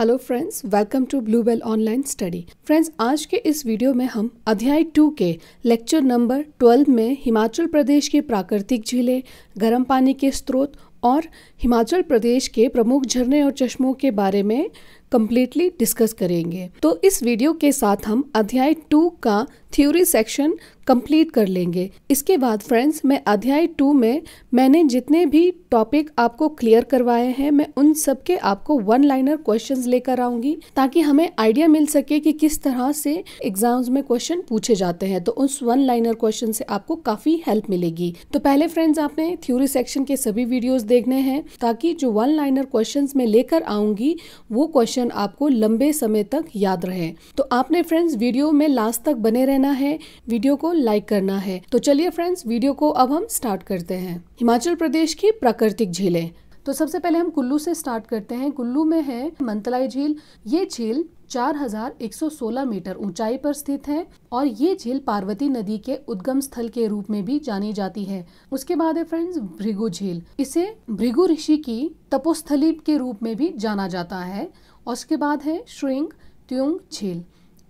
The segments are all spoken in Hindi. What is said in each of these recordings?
hello friends welcome to blue bell online study friends आज के इस वीडियो में हम अध्याय टू के लेक्चर नंबर ट्वेल्व में हिमाचल प्रदेश की प्राकृतिक झीलें गर्म पानी के स्रोत और हिमाचल प्रदेश के प्रमुख झरने और चश्मों के बारे में कम्प्लीटली डिस्कस करेंगे तो इस वीडियो के साथ हम अध्याय टू का थ्योरी सेक्शन कंप्लीट कर लेंगे इसके बाद फ्रेंड्स मैं अध्याय टू में मैंने जितने भी टॉपिक आपको क्लियर करवाए हैं मैं उन सब के आपको वन लाइनर क्वेश्चंस लेकर आऊंगी ताकि हमें आइडिया मिल सके कि किस तरह से एग्जाम्स में क्वेश्चन पूछे जाते हैं तो उस वन लाइनर क्वेश्चन से आपको काफी हेल्प मिलेगी तो पहले फ्रेंड्स आपने थ्योरी सेक्शन के सभी वीडियोज देखने हैं ताकि जो वन लाइनर क्वेश्चन में लेकर आऊंगी वो क्वेश्चन आपको लंबे समय तक याद रहे तो आपने फ्रेंड्स वीडियो में लास्ट तक बने रहना रहना है वीडियो को लाइक करना है तो चलिए फ्रेंड्स वीडियो को अब हम स्टार्ट करते हैं हिमाचल प्रदेश की प्राकृतिक झीलें तो सबसे पहले हम कुल्लू से स्टार्ट करते हैं कुल्लू में है मंतलाई झील ये झील 4,116 मीटर ऊंचाई पर स्थित है और ये झील पार्वती नदी के उद्गम स्थल के रूप में भी जानी जाती है उसके बाद है फ्रेंड्स भृगु झील इसे भृगु ऋषि की तपोस्थली के रूप में भी जाना जाता है और उसके बाद है श्रृंग त्युंग झील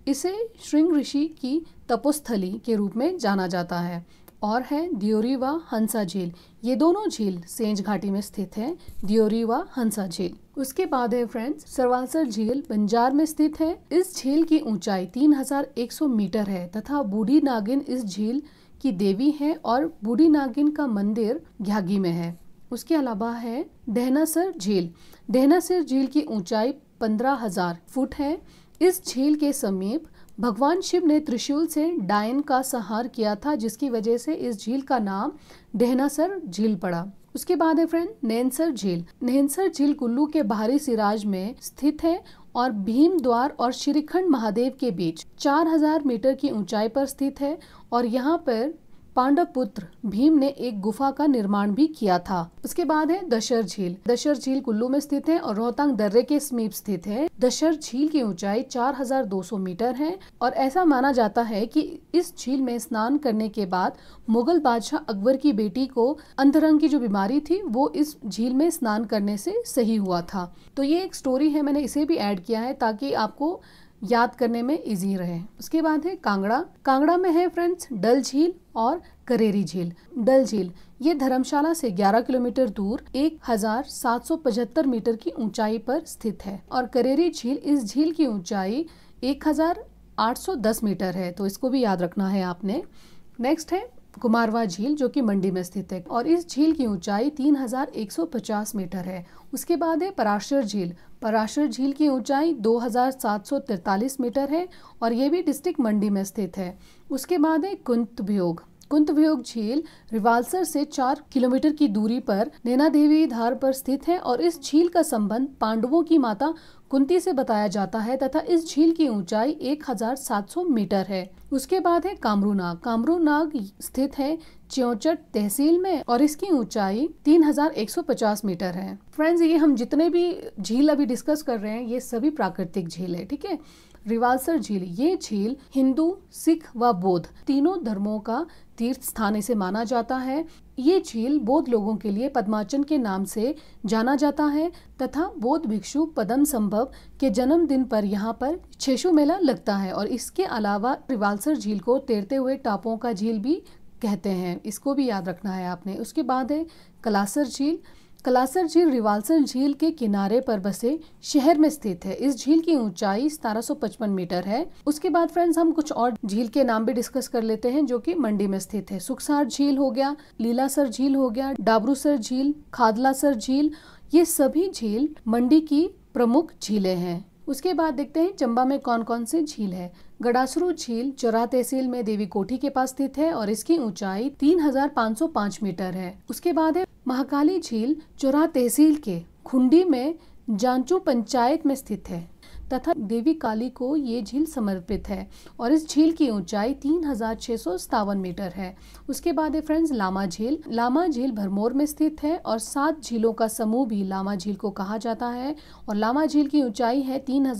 इसे श्रृंग ऋषि की तपोस्थली के रूप में जाना जाता है और है दियोरी व हंसा झील ये दोनों झील सेंज घाटी में स्थित है दियोरी व हंसा झील उसके बाद है फ्रेंड्स सरवालसर झील बंजार में स्थित है इस झील की ऊंचाई 3100 मीटर है तथा बूढ़ी नागिन इस झील की देवी है और बूढ़ी नागिन का मंदिर घ्यागी में है उसके अलावा है देहनासर झील देहनासर झील की ऊंचाई पंद्रह हजार फुट है इस झील के समीप भगवान शिव ने त्रिशूल से डायन का संहार किया था जिसकी वजह से इस झील का नाम डेहनासर झील पड़ा उसके बाद है फ्रेंड नैनसर झील नैनसर झील कुल्लू के बाहरी सिराज में स्थित है और भीम द्वार और श्रीखंड महादेव के बीच 4000 मीटर की ऊंचाई पर स्थित है और यहाँ पर पांडव पुत्र भीम ने एक गुफा का निर्माण भी किया था उसके बाद है दशहर झील दशहर झील कुल्लू में स्थित है और रोहतांग दर्रे के समीप स्थित है दशहर झील की ऊंचाई 4,200 मीटर है और ऐसा माना जाता है कि इस झील में स्नान करने के बाद मुगल बादशाह अकबर की बेटी को अंतरंग की जो बीमारी थी वो इस झील में स्नान करने से सही हुआ था तो ये एक स्टोरी है मैंने इसे भी एड किया है ताकि आपको याद करने में इजी रहे उसके बाद है कांगड़ा कांगड़ा में है फ्रेंड्स डल झील और करेरी झील डल झील ये धर्मशाला से 11 किलोमीटर दूर 1775 मीटर की ऊंचाई पर स्थित है और करेरी झील इस झील की ऊंचाई 1810 मीटर है तो इसको भी याद रखना है आपने नेक्स्ट है कुमारवा झील जो कि मंडी में स्थित है और इस झील की ऊंचाई 3150 मीटर है उसके बाद है पराशर झील पराशर झील की ऊंचाई 2743 मीटर है और ये भी डिस्ट्रिक्ट मंडी में स्थित है उसके बाद है कुंतभियोग कुंतभियोग झील रिवालसर से चार किलोमीटर की दूरी पर नैना देवी धार पर स्थित है और इस झील का संबंध पांडवों की माता कुंती से बताया जाता है तथा इस झील की ऊंचाई 1700 मीटर है उसके बाद है कामरू नाग कामरू नाग स्थित है च्योचट तहसील में और इसकी ऊंचाई 3150 मीटर है फ्रेंड्स ये हम जितने भी झील अभी डिस्कस कर रहे हैं ये सभी प्राकृतिक झील है ठीक है रिवालसर झील ये झील हिंदू सिख व बौद्ध तीनों धर्मों का तीर्थ स्थान इसे माना जाता है ये झील बौद्ध लोगों के लिए पद्माचन के नाम से जाना जाता है तथा बौद्ध भिक्षु पदम संभव के जन्म दिन पर यहाँ पर छेशु मेला लगता है और इसके अलावा रिवालसर झील को तैरते हुए टापों का झील भी कहते हैं इसको भी याद रखना है आपने उसके बाद है कलासर झील कलासर झील रिवालसर झील के किनारे पर बसे शहर में स्थित है इस झील की ऊंचाई सतारह मीटर है उसके बाद फ्रेंड्स हम कुछ और झील के नाम भी डिस्कस कर लेते हैं जो कि मंडी में स्थित है सुखसार झील हो गया लीलासर झील हो गया डाबरूसर झील खादलासर झील ये सभी झील मंडी की प्रमुख झीलें हैं उसके बाद देखते हैं चंबा में कौन कौन सी झील है गड़ासरू झील चौरा तहसील में देवी कोठी के पास स्थित है और इसकी ऊंचाई 3,505 मीटर है उसके बाद है महाकाली झील चोरा तहसील के खुंडी में जांचू पंचायत में स्थित है तथा देवी काली को ये झील समर्पित है और इस झील की ऊंचाई तीन हजार मीटर है उसके बाद है फ्रेंड्स लामा झील लामा झील भरमौर में स्थित है और सात झीलों का समूह भी लामा झील को कहा जाता है और लामा झील की ऊंचाई है तीन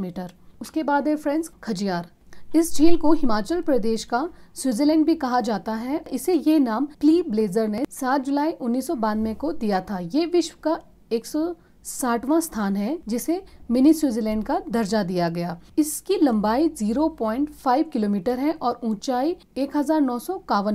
मीटर उसके बाद है फ्रेंड्स खजियार इस झील को हिमाचल प्रदेश का स्विट्जरलैंड भी कहा जाता है इसे ये नाम क्ली ब्लेजर ने 7 जुलाई उन्नीस को दिया था ये विश्व का 100 साठवां स्थान है जिसे मिनी स्विट्जरलैंड का दर्जा दिया गया इसकी लंबाई 0.5 किलोमीटर है और ऊंचाई एक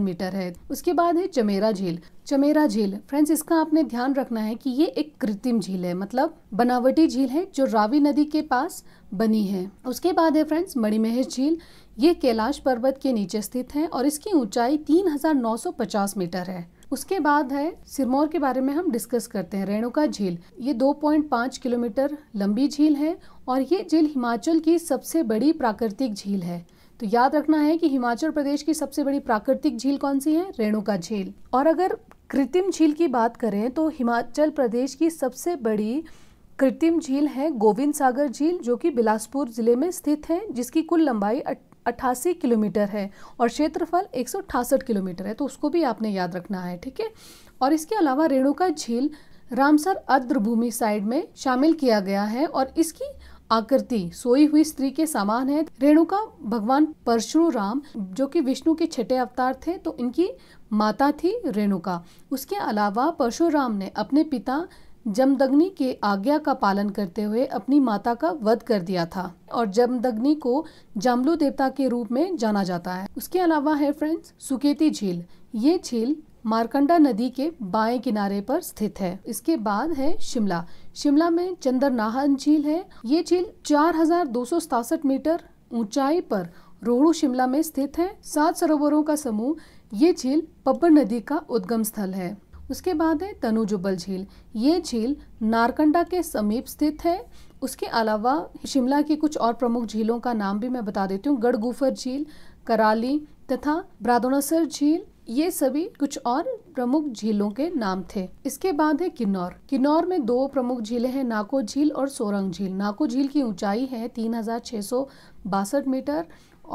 मीटर है उसके बाद है चमेरा झील चमेरा झील फ्रेंड्स इसका आपने ध्यान रखना है कि ये एक कृत्रिम झील है मतलब बनावटी झील है जो रावी नदी के पास बनी है उसके बाद है फ्रेंड्स मणिमहेश झील ये कैलाश पर्वत के नीचे स्थित है और इसकी ऊंचाई 3,950 मीटर है उसके बाद है सिरमौर के बारे में हम डिस्कस करते हैं रेणुका झील ये 2.5 किलोमीटर लंबी झील है और ये झील हिमाचल की सबसे बड़ी प्राकृतिक झील है तो याद रखना है कि हिमाचल प्रदेश की सबसे बड़ी प्राकृतिक झील कौन सी है रेणुका झील और अगर कृत्रिम झील की बात करें तो हिमाचल प्रदेश की सबसे बड़ी कृत्रिम झील है गोविंद सागर झील जो कि बिलासपुर ज़िले में स्थित है जिसकी कुल लंबाई अट्ठासी किलोमीटर है और क्षेत्रफल एक किलोमीटर है तो उसको भी आपने याद रखना है ठीक है और इसके अलावा रेणुका झील रामसर अद्रभूमि साइड में शामिल किया गया है और इसकी आकृति सोई हुई स्त्री के समान है रेणुका भगवान परशुराम जो कि विष्णु के छठे अवतार थे तो इनकी माता थी रेणुका उसके अलावा परशुराम ने अपने पिता जमदग्नि के आज्ञा का पालन करते हुए अपनी माता का वध कर दिया था और जमदग्नि को जामलू देवता के रूप में जाना जाता है उसके अलावा है फ्रेंड्स सुकेती झील ये झील मारकंडा नदी के बाएं किनारे पर स्थित है इसके बाद है शिमला शिमला में नाहन झील है ये झील चार मीटर ऊंचाई पर रोहड़ू शिमला में स्थित है सात सरोवरों का समूह ये झील पब्बर नदी का उद्गम स्थल है उसके बाद है तनुजुबल झील ये झील नारकंडा के समीप स्थित है उसके अलावा शिमला की कुछ और प्रमुख झीलों का नाम भी मैं बता देती हूँ गढ़गुफर झील कराली तथा ब्रादोनासर झील ये सभी कुछ और प्रमुख झीलों के नाम थे इसके बाद है किन्नौर किन्नौर में दो प्रमुख झीलें हैं नाको झील और सोरंग झील नाको झील की ऊंचाई है तीन मीटर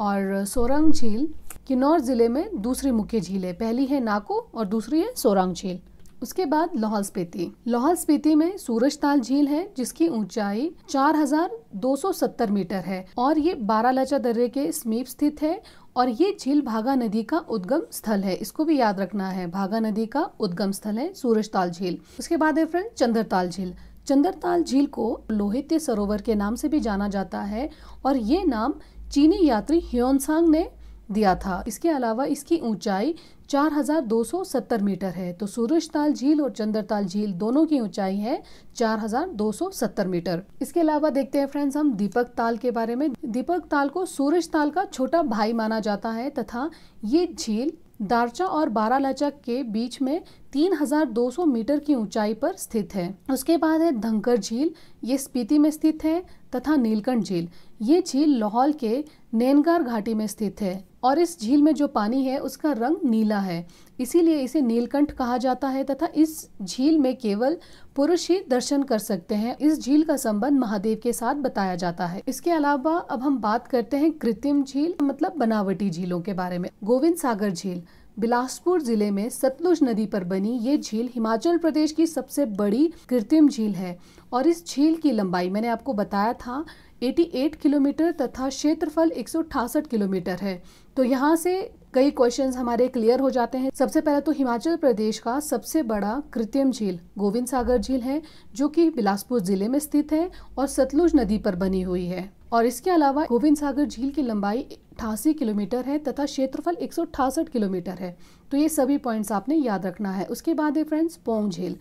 और सोरंग झील किन्नौर ज़िले में दूसरी मुख्य झील है पहली है नाको और दूसरी है सोरांग झील उसके बाद लाहौल स्पीति लाहौल स्पीति में सूरज ताल झील है जिसकी ऊंचाई 4,270 मीटर है और ये बारालाचा दर्रे के समीप स्थित है और ये झील भागा नदी का उद्गम स्थल है इसको भी याद रखना है भागा नदी का उद्गम स्थल है सूरज ताल झील उसके बाद है फ्रेंड चंद्रताल झील चंद्रताल झील को लोहित्य सरोवर के नाम से भी जाना जाता है और ये नाम चीनी यात्री ह्योनसांग ने दिया था इसके अलावा इसकी ऊंचाई 4,270 मीटर है तो सूरजताल झील और चंद्रताल झील दोनों की ऊंचाई है 4,270 मीटर इसके अलावा देखते हैं फ्रेंड्स हम दीपक ताल के बारे में दीपक ताल को सूरज ताल का छोटा भाई माना जाता है तथा ये झील दारचा और बारालाचा के बीच में 3200 मीटर की ऊंचाई पर स्थित है उसके बाद है धंकर झील ये स्पीति में स्थित है तथा नीलकंठ झील ये झील लाहौल के नैनगार घाटी में स्थित है और इस झील में जो पानी है उसका रंग नीला है इसीलिए इसे नीलकंठ कहा जाता है तथा इस झील में केवल पुरुष ही दर्शन कर सकते हैं इस झील का संबंध महादेव के साथ बताया जाता है इसके अलावा अब हम बात करते हैं कृत्रिम झील मतलब बनावटी झीलों के बारे में गोविंद सागर झील बिलासपुर जिले में सतलुज नदी पर बनी ये झील हिमाचल प्रदेश की सबसे बड़ी कृत्रिम झील है और इस झील की लंबाई मैंने आपको बताया था 88 किलोमीटर तथा क्षेत्रफल एक किलोमीटर है तो यहाँ से कई क्वेश्चंस हमारे क्लियर हो जाते हैं सबसे पहले तो हिमाचल प्रदेश का सबसे बड़ा कृत्रिम झील गोविंद सागर झील है जो कि बिलासपुर जिले में स्थित है और सतलुज नदी पर बनी हुई है और इसके अलावा गोविंद सागर झील की लंबाई अठासी किलोमीटर है तथा क्षेत्रफल एक किलोमीटर है तो ये सभी पॉइंट्स आपने याद रखना है उसके बाद है फ्रेंड्स पोंग झील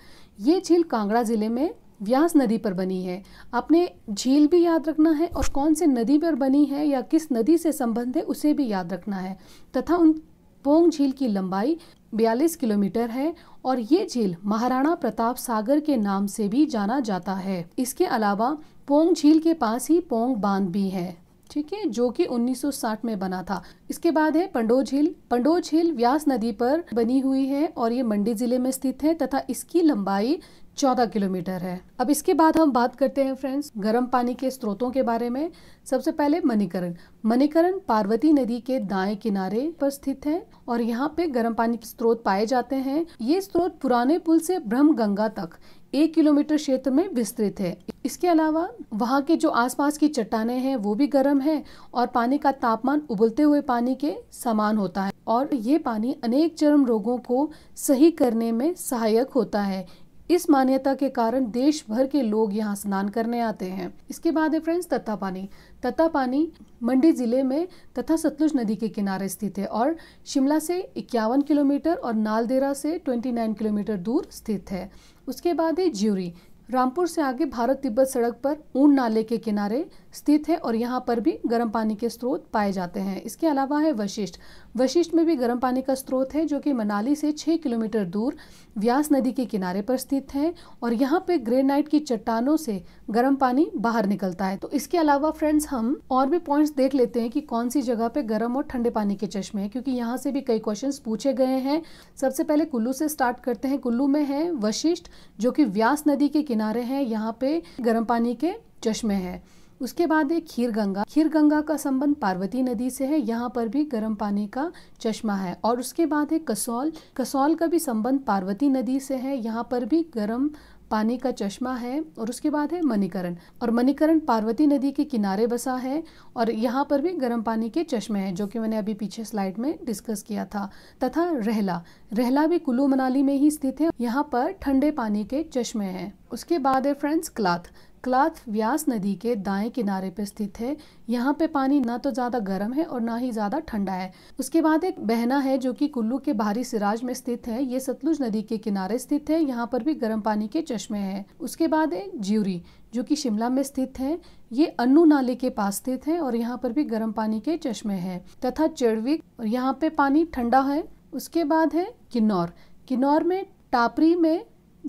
ये झील कांगड़ा जिले में व्यास नदी पर बनी है आपने झील भी याद रखना है और कौन से नदी पर बनी है या किस नदी से संबंध है उसे भी याद रखना है तथा उन पोंग झील की लंबाई 42 किलोमीटर है और ये झील महाराणा प्रताप सागर के नाम से भी जाना जाता है इसके अलावा पोंग झील के पास ही पोंग बांध भी है ठीक है जो कि 1960 में बना था इसके बाद है पंडो झील पंडो झील व्यास नदी पर बनी हुई है और ये मंडी जिले में स्थित है तथा इसकी लंबाई चौदह किलोमीटर है अब इसके बाद हम बात करते हैं फ्रेंड्स गर्म पानी के स्रोतों के बारे में सबसे पहले मणिकरण मणिकरण पार्वती नदी के दाएं किनारे पर स्थित है और यहाँ पे गर्म पानी के स्रोत पाए जाते हैं ये स्रोत पुराने पुल से ब्रह्म गंगा तक एक किलोमीटर क्षेत्र में विस्तृत है इसके अलावा वहाँ के जो आसपास की चट्टाने हैं वो भी गर्म है और पानी का तापमान उबलते हुए पानी के समान होता है और ये पानी अनेक चरम रोगों को सही करने में सहायक होता है इस मान्यता के कारण देश भर के लोग यहाँ स्नान करने आते हैं इसके बाद है फ्रेंड्स तत्ता पानी तत्ता पानी मंडी जिले में तथा सतलुज नदी के किनारे स्थित है और शिमला से इक्यावन किलोमीटर और नालदेरा से 29 किलोमीटर दूर स्थित है उसके बाद है ज्यूरी रामपुर से आगे भारत तिब्बत सड़क पर ऊन नाले के किनारे स्थित है और यहाँ पर भी गर्म पानी के स्रोत पाए जाते हैं इसके अलावा है वशिष्ठ वशिष्ठ में भी गर्म पानी का स्रोत है जो कि मनाली से छः किलोमीटर दूर व्यास नदी के किनारे पर स्थित है और यहाँ पे ग्रेनाइट की चट्टानों से गर्म पानी बाहर निकलता है तो इसके अलावा फ्रेंड्स हम और भी पॉइंट्स देख लेते हैं कि कौन सी जगह पे गर्म और ठंडे पानी के चश्मे हैं क्योंकि यहाँ से भी कई क्वेश्चन पूछे गए हैं सबसे पहले कुल्लू से स्टार्ट करते हैं कुल्लू में है वशिष्ठ जो कि व्यास नदी के किनारे हैं यहाँ पे गर्म पानी के चश्मे हैं उसके बाद है खीर गंगा खीर गंगा का संबंध पार्वती नदी से है यहाँ पर भी गर्म पानी का चश्मा है और उसके बाद है कसौल कसौल का भी संबंध पार्वती नदी से है यहाँ पर भी गर्म पानी का चश्मा है और उसके बाद है मणिकरण और मणिकरण पार्वती नदी के किनारे बसा है और यहाँ पर भी गर्म पानी के चश्मे हैं जो कि मैंने अभी पीछे स्लाइड में डिस्कस किया था तथा रहला रहला भी कुल्लू मनाली में ही स्थित है यहाँ पर ठंडे पानी के चश्मे हैं उसके बाद है फ्रेंड्स क्लाथ क्लाथ व्यास नदी के दाएं किनारे पर स्थित है यहाँ पे पानी ना तो ज़्यादा गर्म है और ना ही ज़्यादा ठंडा है उसके बाद एक बहना है जो कि कुल्लू के बाहरी सिराज में स्थित है ये सतलुज नदी के किनारे स्थित है यहाँ पर भी गर्म पानी के चश्मे हैं उसके बाद है ज्यूरी जो कि शिमला में स्थित है ये अन्नू नाले के पास स्थित है और यहाँ पर भी गर्म पानी के चश्मे है तथा चिड़विक और यहाँ पे पानी ठंडा है उसके बाद है किन्नौर किन्नौर में टापरी में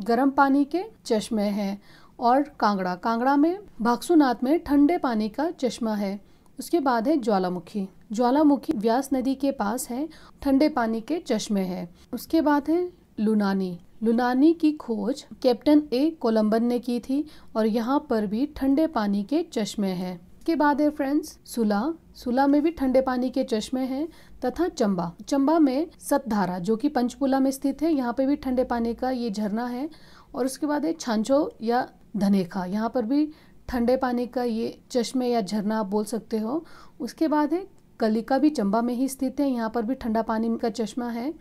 गर्म पानी के चश्मे हैं और कांगड़ा कांगड़ा में भागसुनाथ में ठंडे पानी का चश्मा है उसके बाद है ज्वालामुखी ज्वालामुखी व्यास नदी के पास है ठंडे पानी के चश्मे है उसके बाद है लुनानी लुनानी की खोज कैप्टन ए कोलंबन ने की थी और यहाँ पर भी ठंडे पानी के चश्मे हैं के बाद है फ्रेंड्स सुला सुला में भी ठंडे पानी के चश्मे हैं तथा चंबा चंबा में सतधारा जो कि पंचकुला में स्थित है यहाँ पे भी ठंडे पानी का ये झरना है और उसके बाद है छांचो या धनेखा यहाँ पर भी ठंडे पानी का ये चश्मे या झरना आप बोल सकते हो उसके बाद है कलिका भी चंबा में ही स्थित है यहाँ पर भी ठंडा पानी का चश्मा है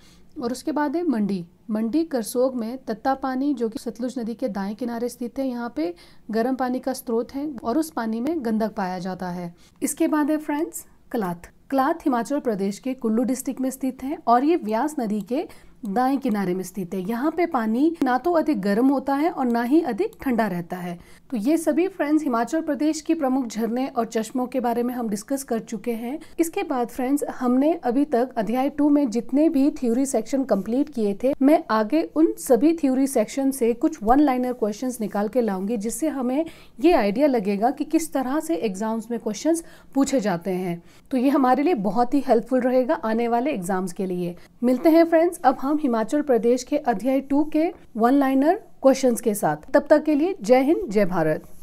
और उसके बाद है मंडी मंडी करसोग में तत्ता पानी जो कि सतलुज नदी के दाएं किनारे स्थित है यहाँ पे गर्म पानी का स्रोत है और उस पानी में गंदक पाया जाता है इसके बाद है फ्रेंड्स कलाथ कलाथ हिमाचल प्रदेश के कुल्लू डिस्ट्रिक्ट में स्थित है और ये व्यास नदी के दाएं किनारे में स्थित है यहाँ पे पानी ना तो अधिक गर्म होता है और ना ही अधिक ठंडा रहता है तो ये सभी फ्रेंड्स हिमाचल प्रदेश की प्रमुख झरने और चश्मों के बारे में हम डिस्कस कर चुके हैं इसके बाद फ्रेंड्स हमने अभी तक अध्याय टू में जितने भी थ्योरी सेक्शन कंप्लीट किए थे मैं आगे उन सभी थ्योरी सेक्शन से कुछ वन लाइनर क्वेश्चन निकाल के लाऊंगी जिससे हमें ये आइडिया लगेगा कि किस तरह से एग्जाम्स में क्वेश्चन पूछे जाते हैं तो ये हमारे लिए बहुत ही हेल्पफुल रहेगा आने वाले एग्जाम्स के लिए मिलते हैं फ्रेंड्स अब हम हिमाचल प्रदेश के अध्याय टू के वन लाइनर क्वेश्चंस के साथ तब तक के लिए जय हिंद जय भारत